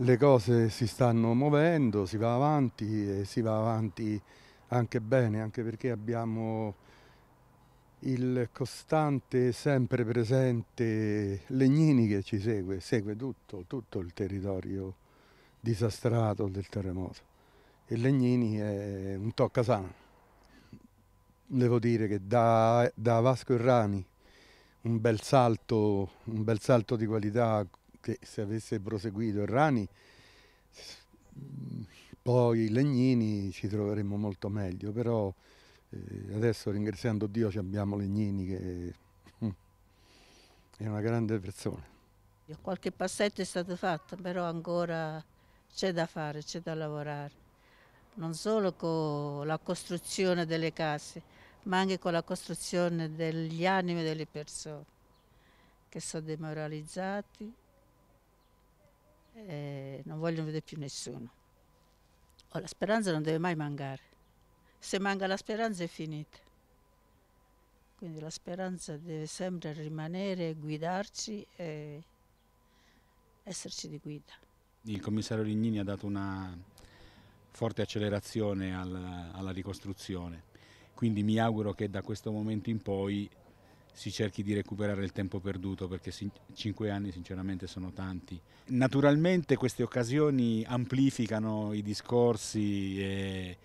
le cose si stanno muovendo, si va avanti e si va avanti anche bene, anche perché abbiamo il costante, sempre presente Legnini che ci segue, segue tutto, tutto il territorio disastrato del terremoto. E Legnini è un toccasana. Devo dire che da, da Vasco Errani un bel salto, un bel salto di qualità che se avesse proseguito Errani poi Legnini ci troveremmo molto meglio, però eh, adesso ringraziando Dio abbiamo Legnini che mm, è una grande persona. Qualche passetto è stato fatto, però ancora c'è da fare, c'è da lavorare, non solo con la costruzione delle case, ma anche con la costruzione degli animi delle persone che sono demoralizzati eh, non vogliono vedere più nessuno. Oh, la speranza non deve mai mancare. Se manca la speranza è finita. Quindi la speranza deve sempre rimanere, guidarci e esserci di guida. Il commissario Lignini ha dato una forte accelerazione alla, alla ricostruzione, quindi mi auguro che da questo momento in poi si cerchi di recuperare il tempo perduto perché cinque anni sinceramente sono tanti. Naturalmente queste occasioni amplificano i discorsi e,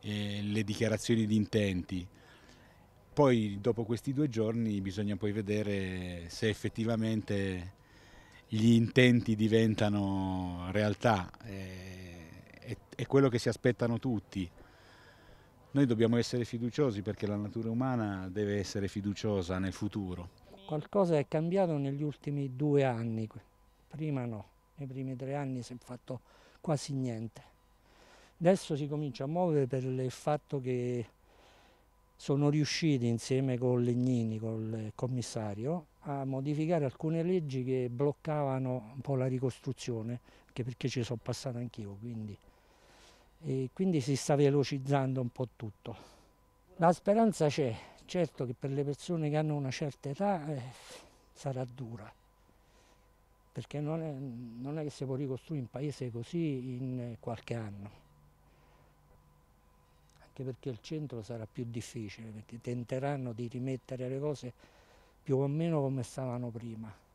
e le dichiarazioni di intenti. Poi dopo questi due giorni bisogna poi vedere se effettivamente gli intenti diventano realtà. Eh, è, quello che si aspettano tutti. Noi dobbiamo essere fiduciosi perché la natura umana deve essere fiduciosa nel futuro. Qualcosa è cambiato negli ultimi due anni, prima no, nei primi tre anni si è fatto quasi niente. Adesso si comincia a muovere per il fatto che sono riusciti insieme con Legnini, col commissario, a modificare alcune leggi che bloccavano un po' la ricostruzione, anche perché ci sono passato anch'io, quindi e quindi si sta velocizzando un po' tutto. La speranza c'è, certo che per le persone che hanno una certa età eh, sarà dura, perché non è, non è che si può ricostruire un paese così in eh, qualche anno, anche perché il centro sarà più difficile, perché tenteranno di rimettere le cose più o meno come stavano prima.